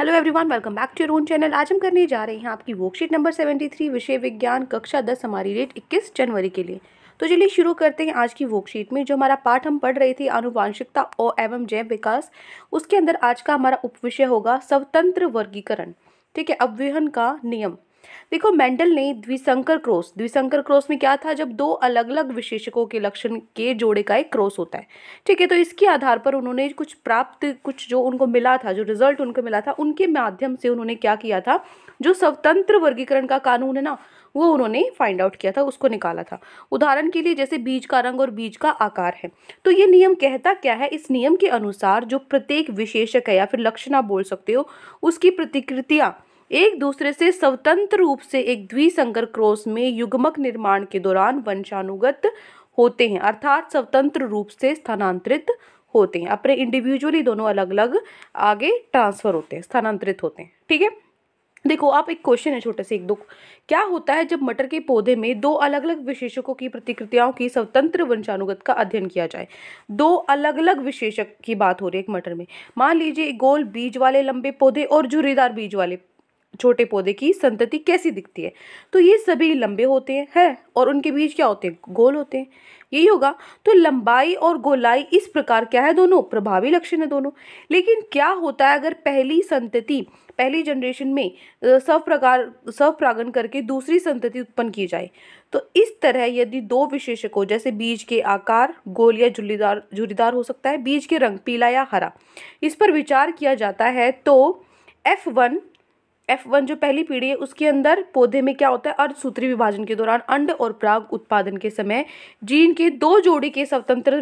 hello everyone welcome back to your own channel आज हम करने जा रहे हैं आपकी वर्कशीट नंबर सेवेंटी थ्री विषय विज्ञान कक्षा दस हमारी डेट इक्कीस जनवरी के लिए तो चलिए शुरू करते हैं आज की वर्कशीट में जो हमारा पाठ हम पढ़ रहे थे आनुवांशिकता और एवं जैव विकास उसके अंदर आज का हमारा उपविषय होगा स्वतंत्र वर्गीकरण ठीक है अवविहन का नियम देखो मेंडल ने द्विशंकर क्रॉस द्विशंकर क्रॉस में क्या था जब दो अलग अलग विशेषकों के लक्षण के जोड़े का एक क्रॉस होता है ठीक है तो इसके आधार पर उन्होंने कुछ प्राप्त कुछ जो उनको मिला था जो रिजल्ट उनको मिला था उनके माध्यम से उन्होंने क्या किया था जो स्वतंत्र वर्गीकरण का कानून है ना वो उन्होंने फाइंड आउट किया था उसको निकाला था उदाहरण के लिए जैसे बीज का रंग और बीज का आकार है तो ये नियम कहता क्या है इस नियम के अनुसार जो प्रत्येक विशेषक है या फिर लक्षण आप बोल सकते हो उसकी प्रतिकृतियाँ एक दूसरे से स्वतंत्र रूप से एक द्विशंकर क्रोस में युग्मक निर्माण के दौरान वंशानुगत होते हैं अर्थात स्वतंत्र रूप से स्थानांतरित होते हैं अपने इंडिविजुअली दोनों अलग अलग आगे ट्रांसफर होते हैं स्थानांतरित होते हैं ठीक है देखो आप एक क्वेश्चन है छोटे से एक दो क्या होता है जब मटर के पौधे में दो अलग अलग विशेषकों की प्रतिक्रियाओं की स्वतंत्र वंशानुगत का अध्ययन किया जाए दो अलग अलग विशेषक की बात हो रही है एक मटर में मान लीजिए गोल बीज वाले लंबे पौधे और झुरीदार बीज वाले छोटे पौधे की संतति कैसी दिखती है तो ये सभी लंबे होते हैं है और उनके बीच क्या होते हैं गोल होते हैं यही होगा तो लंबाई और गोलाई इस प्रकार क्या है दोनों प्रभावी लक्षण है दोनों लेकिन क्या होता है अगर पहली संतति पहली जनरेशन में सब प्रकार सब प्रागण करके दूसरी संतति उत्पन्न की जाए तो इस तरह यदि दो विशेषकों जैसे बीज के आकार गोल या झुल्लीदार झुरीदार हो सकता है बीज के रंग पीला या हरा इस पर विचार किया जाता है तो एफ वन एफ वन जो पहली पीढ़ी है उसके अंदर पौधे में क्या होता है अर्धसूत्री विभाजन के दौरान अंड और प्राग उत्पादन के समय जीन के दो जोड़ी के स्वतंत्र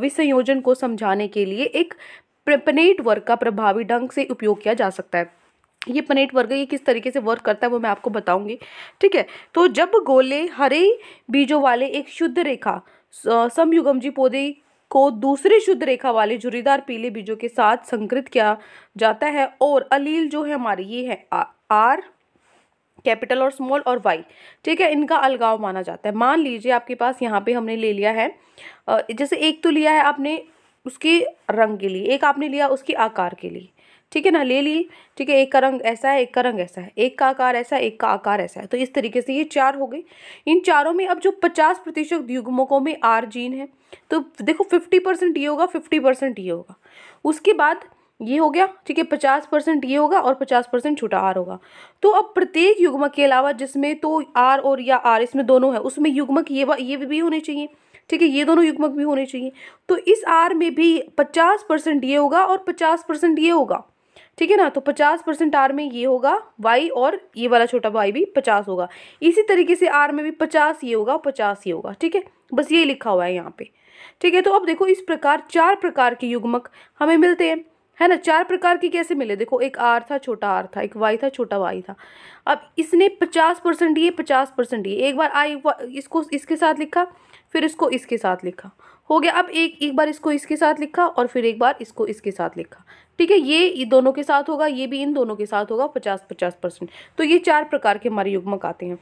विसंयोजन को समझाने के लिए एक पनेट वर्ग का प्रभावी ढंग से उपयोग किया जा सकता है ये पनेट वर्ग ये किस तरीके से वर्क करता है वो मैं आपको बताऊंगी ठीक है तो जब गोले हरे बीजों वाले एक शुद्ध रेखा समयुगम जी पौधे को दूसरी शुद्ध रेखा वाले झुरीदार पीले बीजों के साथ संकृत किया जाता है और अलील जो है हमारी ये है आर कैपिटल और स्मॉल और वाई ठीक है इनका अलगाव माना जाता है मान लीजिए आपके पास यहाँ पे हमने ले लिया है जैसे एक तो लिया है आपने उसकी रंग के लिए एक आपने लिया उसकी आकार के लिए ठीक है ना ले ली ठीक है एक का रंग ऐसा है एक का रंग ऐसा है एक का आकार ऐसा है एक का आकार ऐसा है तो इस तरीके से ये चार हो गई इन चारों में अब जो पचास प्रतिशत युग्मकों में आर जीन है तो देखो फिफ्टी परसेंट ये होगा फिफ्टी परसेंट ये होगा उसके बाद ये हो गया ठीक है पचास परसेंट ये होगा और पचास परसेंट छोटा आर होगा तो अब प्रत्येक युग्मक के अलावा जिसमें तो आर और या आर इसमें दोनों है उसमें युग्मक ये ये भी होने चाहिए ठीक है ये दोनों युग्मक भी होने चाहिए तो इस आर में भी पचास परसेंट ये होगा और पचास परसेंट ये होगा ठीक है ना तो पचास परसेंट आर में ये होगा वाई और ये वाला छोटा वाई भी पचास होगा इसी तरीके से आर में भी पचास ये होगा पचास ये होगा ठीक है बस ये लिखा हुआ है यहाँ पे ठीक है तो अब देखो इस प्रकार चार प्रकार के युग्मक हमें मिलते हैं है ना चार प्रकार की कैसे मिले देखो एक आर था छोटा आर था एक वाई था छोटा वाई था अब इसने पचास परसेंट ये पचास परसेंट ये एक बार आई इसको इसके साथ लिखा फिर इसको इसके साथ लिखा हो गया अब एक एक बार इसको इसके साथ लिखा और फिर एक बार इसको इसके साथ लिखा ठीक है ये दोनों के साथ होगा ये भी इन दोनों के साथ होगा पचास पचास परसेंट तो ये चार प्रकार के हमारे युग्मक आते हैं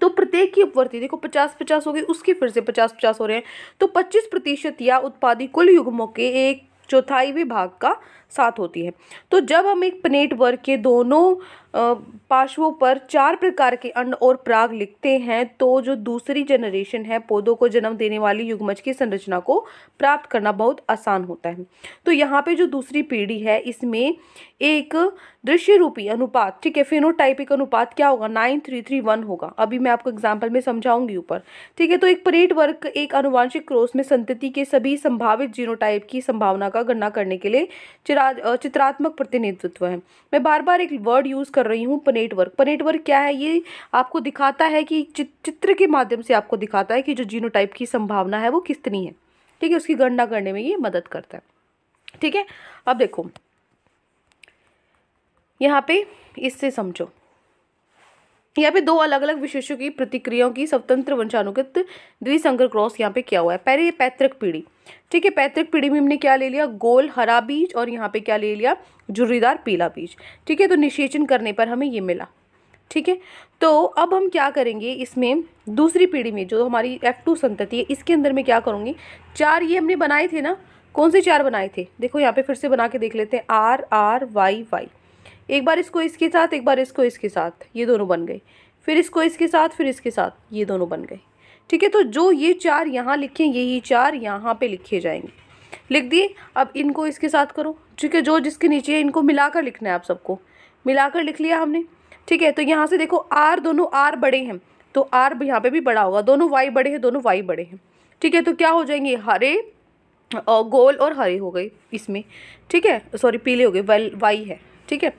तो प्रत्येक की उपवर्ती देखो पचास पचास हो गई उसके फिर से पचास पचास हो रहे हैं तो पच्चीस प्रतिशत या उत्पादी कुल युग्मों के एक चौथाई भी भाग का साथ होती है तो जब हम एक प्लेट वर्ग के दोनों पाशुओं पर चार प्रकार के अंड और प्राग लिखते हैं तो जो दूसरी जनरेशन है पौधों को जन्म देने वाली युगमच की संरचना को प्राप्त करना बहुत आसान होता है तो यहाँ पे जो दूसरी पीढ़ी है इसमें एक दृश्य रूपी अनुपात ठीक है फिनोटाइपिक अनुपात क्या होगा नाइन थ्री थ्री वन होगा अभी मैं आपको एग्जाम्पल में समझाऊंगी ऊपर ठीक है तो एक परेड वर्क एक अनुवांशिक क्रोस में संतति के सभी संभावित जीनोटाइप की संभावना का गणना करने के लिए चित्रात्मक प्रतिनिधित्व है मैं बार बार एक वर्ड यूज़ कर कर रही हूँ पनेट वर्क पनेट वर्क क्या है ये आपको दिखाता है कि चित्र के माध्यम से आपको दिखाता है कि जो जीनोटाइप की संभावना है वो कितनी है ठीक है उसकी गणना करने में ये मदद करता है ठीक है अब देखो यहाँ पे इससे समझो यहाँ पे दो अलग अलग विशेषों की प्रतिक्रियाओं की स्वतंत्र वंशानुगत द्विसंकर क्रॉस यहाँ पे क्या हुआ है पहले ये पैतृक पीढ़ी ठीक है पैतृक पीढ़ी में हमने क्या ले लिया गोल हरा बीज और यहाँ पे क्या ले लिया जुर्रीदार पीला बीज ठीक है तो निषेचन करने पर हमें ये मिला ठीक है तो अब हम क्या करेंगे इसमें दूसरी पीढ़ी में जो हमारी एफ टू संतति है इसके अंदर में क्या करूँगी चार ये हमने बनाए थे ना कौन से चार बनाए थे देखो यहाँ पे फिर से बना के देख लेते हैं आर आर वाई वाई एक बार इसको इसके साथ एक बार इसको इसके साथ ये दोनों बन गए फिर इसको इसके साथ फिर इसके साथ ये दोनों बन गए ठीक है तो जो ये चार यहाँ लिखे यही चार यहाँ पे लिखे जाएंगे लिख दिए अब इनको इसके साथ करो ठीक है जो जिसके नीचे है इनको मिलाकर लिखना है आप सबको मिलाकर लिख लिया हमने ठीक है तो यहाँ से देखो आर दोनों आर बड़े हैं तो आर यहाँ पे भी बड़ा होगा दोनों वाई बड़े हैं दोनों वाई बड़े हैं ठीक है तो क्या हो जाएंगे हरे और गोल और हरे हो गए इसमें ठीक है सॉरी पीले हो गए वाई है ठीक है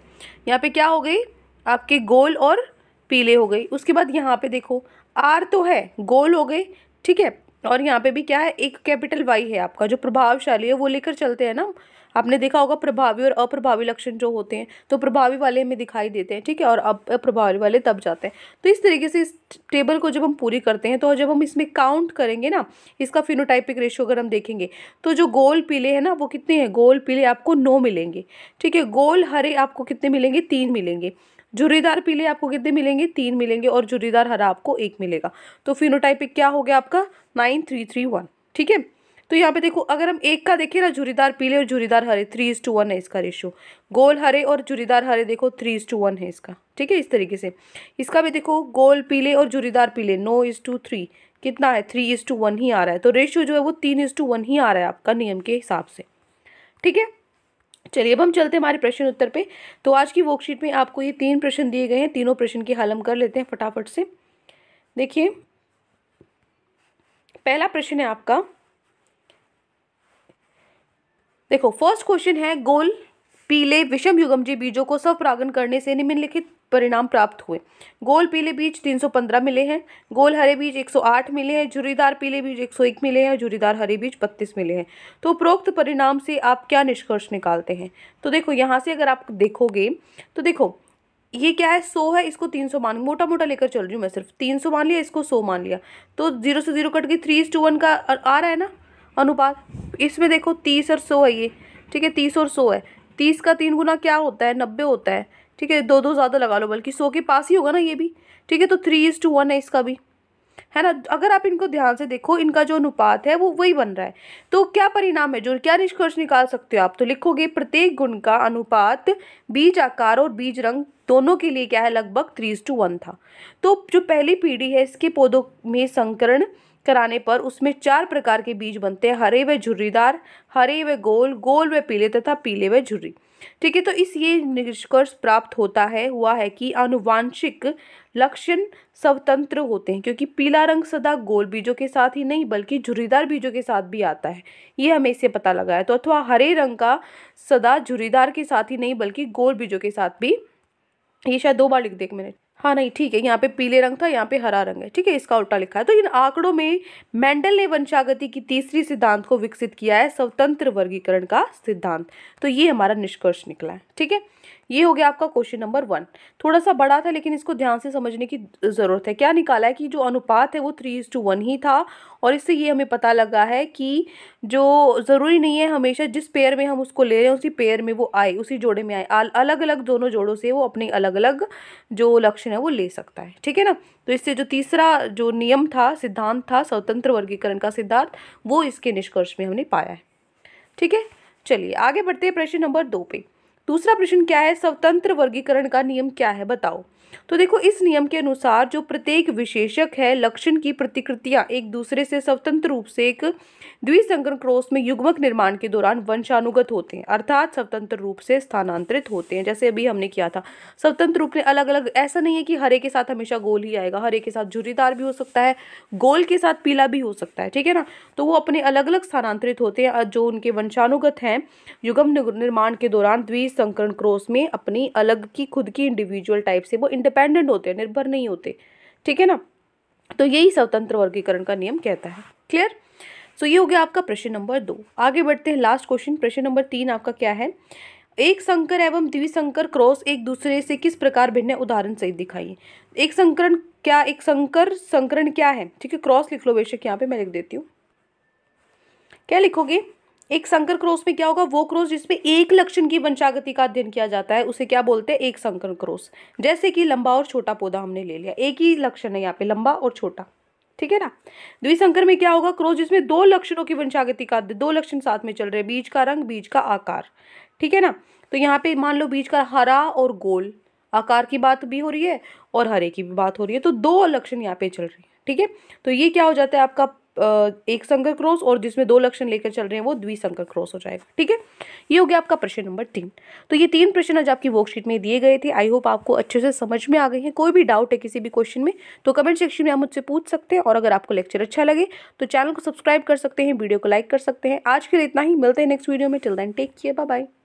यहाँ पे क्या हो गई आपके गोल और पीले हो गई उसके बाद यहाँ पे देखो आर तो है गोल हो गई ठीक है और यहाँ पे भी क्या है एक कैपिटल वाई है आपका जो प्रभावशाली है वो लेकर चलते हैं ना आपने देखा होगा प्रभावी और अप्रभावी लक्षण जो होते हैं तो प्रभावी वाले हमें दिखाई देते हैं ठीक है और अप्रभावी वाले तब जाते हैं तो इस तरीके से इस टेबल को जब हम पूरी करते हैं तो जब हम इसमें काउंट करेंगे ना इसका फिनोटाइपिक रेशियो अगर हम देखेंगे तो जो गोल पीले हैं ना वो कितने हैं गोल पीले आपको नौ मिलेंगे ठीक है गोल हरे आपको कितने मिलेंगे तीन मिलेंगे झुरीदार पीले आपको कितने मिलेंगे तीन मिलेंगे और झुरीदार हरा आपको एक मिलेगा तो फिनोटाइपिक क्या हो गया आपका नाइन थ्री थ्री वन ठीक है तो यहाँ पे देखो अगर हम एक का देखें ना झुरीदार पीले और झुरीदार हरे थ्री इज टू वन है इसका रेशियो गोल हरे और झुरीदार हरे देखो थ्री इज टू वन है इसका ठीक है इस तरीके से इसका भी देखो गोल पीले और झुरीदार पीले नो इज टू थ्री कितना है थ्री इज टू वन ही आ रहा है तो रेशियो जो है वो तीन इज टू वन ही आ रहा है आपका नियम के हिसाब से ठीक है चलिए अब हम चलते हैं हमारे प्रश्न उत्तर पे तो आज की वर्कशीट में आपको ये तीन प्रश्न दिए गए हैं तीनों प्रश्न की हल हम कर लेते हैं फटाफट से देखिए पहला प्रश्न है आपका देखो फर्स्ट क्वेश्चन है गोल पीले विषम युगमजी बीजों को प्रागण करने से निम्नलिखित परिणाम प्राप्त हुए गोल पीले बीज 315 मिले हैं गोल हरे बीज 108 मिले हैं झुरीदार पीले बीज 101 मिले हैं झुरीदार हरे बीज 32 मिले हैं तो उपरोक्त परिणाम से आप क्या निष्कर्ष निकालते हैं तो देखो यहाँ से अगर आप देखोगे तो देखो ये क्या है सौ है इसको तीन सौ मान मोटा मोटा लेकर चल रही हूँ मैं सिर्फ तीन सौ मान लिया इसको सौ मान लिया तो जीरो से जीरो कट गई थ्री टू वन का आ रहा है ना अनुपात इसमें देखो तीस और सौ है ये ठीक है तीस और सौ है तीस का तीन गुना क्या होता है नब्बे होता है ठीक है दो दो ज़्यादा लगा लो बल्कि सौ के पास ही होगा ना ये भी ठीक है तो थ्री इज़ टू वन है इसका भी है ना अगर आप इनको ध्यान से देखो इनका जो अनुपात है वो वही बन रहा है तो क्या परिणाम है जो क्या निष्कर्ष निकाल सकते हो आप तो लिखोगे प्रत्येक गुण का अनुपात बीज आकार और बीज रंग दोनों के लिए क्या है लगभग थ्री टू वन था तो जो पहली पीढ़ी है इसके पौधों में संकरण कराने पर उसमें चार प्रकार के बीज बनते हैं हरे व झुर्रीदार हरे व गोल गोल व पीले तथा पीले व झुर्री ठीक है तो इस ये निष्कर्ष प्राप्त होता है हुआ है कि आनुवांशिक लक्षण स्वतंत्र होते हैं क्योंकि पीला रंग सदा गोल बीजों के साथ ही नहीं बल्कि झुर्रीदार बीजों के साथ भी आता है ये हमें इससे पता लगा है तो अथवा हरे रंग का सदा झुर्रीदार के साथ ही नहीं बल्कि गोल बीजों के साथ भी ये शायद दो बार लिख देख मैंने हाँ नहीं ठीक है यहाँ पे पीले रंग था यहाँ पे हरा रंग है ठीक है इसका उल्टा लिखा है तो इन आंकड़ों में मेंडल ने वंशागति की तीसरी सिद्धांत को विकसित किया है स्वतंत्र वर्गीकरण का सिद्धांत तो ये हमारा निष्कर्ष निकला है ठीक है ये हो गया आपका क्वेश्चन नंबर वन थोड़ा सा बड़ा था लेकिन इसको ध्यान से समझने की ज़रूरत है क्या निकाला है कि जो अनुपात है वो थ्री इज टू वन ही था और इससे ये हमें पता लगा है कि जो ज़रूरी नहीं है हमेशा जिस पेयर में हम उसको ले रहे हैं उसी पेयर में वो आए उसी जोड़े में आए अलग अलग दोनों जोड़ों से वो अपने अलग अलग जो लक्ष्य एक्शन है वो ले सकता है ठीक है ना तो इससे जो तीसरा जो नियम था सिद्धांत था स्वतंत्र वर्गीकरण का सिद्धांत वो इसके निष्कर्ष में हमने पाया है ठीक है चलिए आगे बढ़ते हैं प्रश्न नंबर दो पे दूसरा प्रश्न क्या है स्वतंत्र वर्गीकरण का नियम क्या है बताओ तो देखो इस नियम के अनुसार जो प्रत्येक विशेषक है लक्षण की प्रतिकृतियां एक दूसरे से स्वतंत्र रूप से एक द्विसंकर क्रॉस में युग्मक निर्माण के दौरान वंशानुगत होते हैं अर्थात स्वतंत्र रूप से स्थानांतरित होते हैं जैसे अभी हमने किया था स्वतंत्र रूप से अलग अलग ऐसा नहीं है कि हरे के साथ हमेशा गोल ही आएगा हरे के साथ झुरीदार भी हो सकता है गोल के साथ पीला भी हो सकता है ठीक है ना तो वो अपने अलग अलग स्थानांतरित होते हैं जो उनके वंशानुगत हैं युगम निर्माण के दौरान द्विसंकरण क्रोश में अपनी अलग की खुद की इंडिविजुअल टाइप से वो इंडिपेंडेंट होते हैं निर्भर नहीं होते ठीक है ना तो यही स्वतंत्र वर्गीकरण का नियम कहता है क्लियर सो so, ये हो गया आपका प्रश्न नंबर दो आगे बढ़ते हैं लास्ट क्वेश्चन प्रश्न नंबर तीन आपका क्या है एक संकर एवं द्विसंकर क्रॉस एक दूसरे से किस प्रकार भिन्न उदाहरण सहित दिखाइए एक संकरण क्या एक संकर संकरण क्या है ठीक है क्रॉस लिख लो बेशक यहाँ पे मैं लिख देती हूँ क्या लिखोगे एक संकर क्रोश में क्या होगा वो क्रोश जिसमें एक लक्षण की वंशागति का अध्ययन किया जाता है उसे क्या बोलते हैं एक संकर क्रोश जैसे कि लंबा और छोटा पौधा हमने ले लिया एक ही लक्षण है यहाँ पे लंबा और छोटा ठीक है ना द्विसंकर में क्या होगा क्रोश जिसमें दो लक्षणों की वंशागति का अध्ययन दो लक्षण साथ में चल रहे हैं बीज का रंग बीज का आकार ठीक है ना तो यहाँ पे मान लो बीज का हरा और गोल आकार की बात भी हो रही है और हरे की भी बात हो रही है तो दो लक्षण यहाँ पे चल रही है ठीक है तो ये क्या हो जाता है आपका एक संकर क्रॉस और जिसमें दो लक्षण लेकर चल रहे हैं वो द्विसंकर क्रॉस हो जाएगा ठीक है ये हो गया आपका प्रश्न नंबर तीन तो ये तीन प्रश्न आज आपकी वर्कशीट में दिए गए थे आई होप आपको अच्छे से समझ में आ गए हैं कोई भी डाउट है किसी भी क्वेश्चन में तो कमेंट सेक्शन में आप मुझसे पूछ सकते हैं और अगर आपको लेक्चर अच्छा लगे तो चैनल को सब्सक्राइब कर सकते हैं वीडियो को लाइक कर सकते हैं आज के लिए इतना ही मिलते हैं नेक्स्ट वीडियो में till then take care bye